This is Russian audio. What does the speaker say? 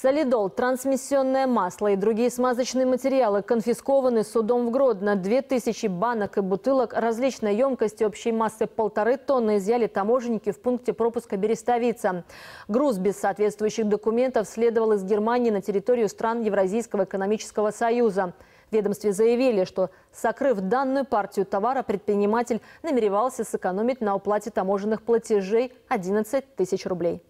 Солидол, трансмиссионное масло и другие смазочные материалы конфискованы судом в Гродно. 2000 банок и бутылок различной емкости общей массы полторы тонны изъяли таможенники в пункте пропуска Берестовица. Груз без соответствующих документов следовал из Германии на территорию стран Евразийского экономического союза. В ведомстве заявили, что, сокрыв данную партию товара, предприниматель намеревался сэкономить на уплате таможенных платежей 11 тысяч рублей.